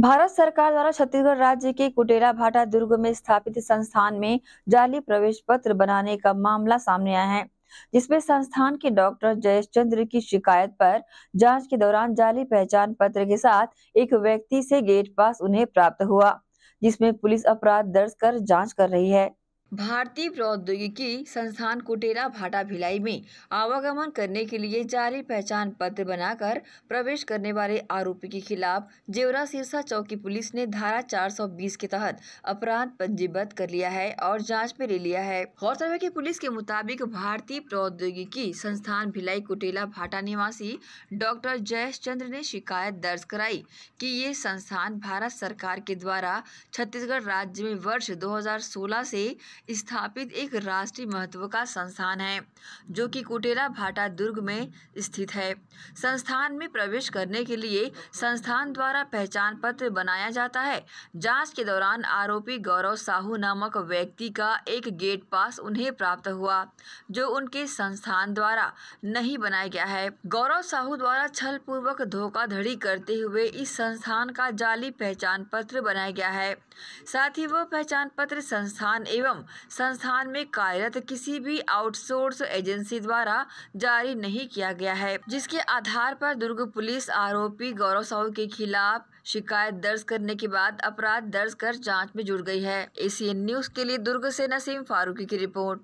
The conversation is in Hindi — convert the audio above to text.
भारत सरकार द्वारा छत्तीसगढ़ राज्य के कुटेला भाटा दुर्ग में स्थापित संस्थान में जाली प्रवेश पत्र बनाने का मामला सामने आया है जिसमें संस्थान के डॉक्टर जयेश चंद्र की शिकायत पर जांच के दौरान जाली पहचान पत्र के साथ एक व्यक्ति से गेट पास उन्हें प्राप्त हुआ जिसमें पुलिस अपराध दर्ज कर जांच कर रही है भारतीय प्रौद्योगिकी संस्थान कुटेला भाटा भिलाई में आवागमन करने के लिए जाली पहचान पत्र बनाकर प्रवेश करने वाले आरोपी के खिलाफ जेवरा सिरसा चौकी पुलिस ने धारा 420 के तहत अपराध पंजीबद्ध कर लिया है और जांच में ले लिया है गौरतलब है की पुलिस के मुताबिक भारतीय प्रौद्योगिकी संस्थान भिलाई कुटेला भाटा निवासी डॉक्टर जयेश चंद्र ने शिकायत दर्ज कराई की ये संस्थान भारत सरकार के द्वारा छत्तीसगढ़ राज्य में वर्ष दो हजार से स्थापित एक राष्ट्रीय महत्व का संस्थान है जो कि कुटेरा भाटा दुर्ग में स्थित है संस्थान में प्रवेश करने के लिए संस्थान द्वारा पहचान पत्र बनाया जाता है जांच के दौरान आरोपी गौरव साहू नामक व्यक्ति का एक गेट पास उन्हें प्राप्त हुआ जो उनके संस्थान द्वारा नहीं बनाया गया है गौरव साहू द्वारा छल पूर्वक धोखाधड़ी करते हुए इस संस्थान का जाली पहचान पत्र बनाया गया है साथ ही वह पहचान पत्र संस्थान एवं संस्थान में कार्यरत किसी भी आउटसोर्स एजेंसी द्वारा जारी नहीं किया गया है जिसके आधार पर दुर्ग पुलिस आरोपी गौरव साहू के खिलाफ शिकायत दर्ज करने के बाद अपराध दर्ज कर जांच में जुट गई है एसीएन न्यूज के लिए दुर्ग से नसीम फारूकी की रिपोर्ट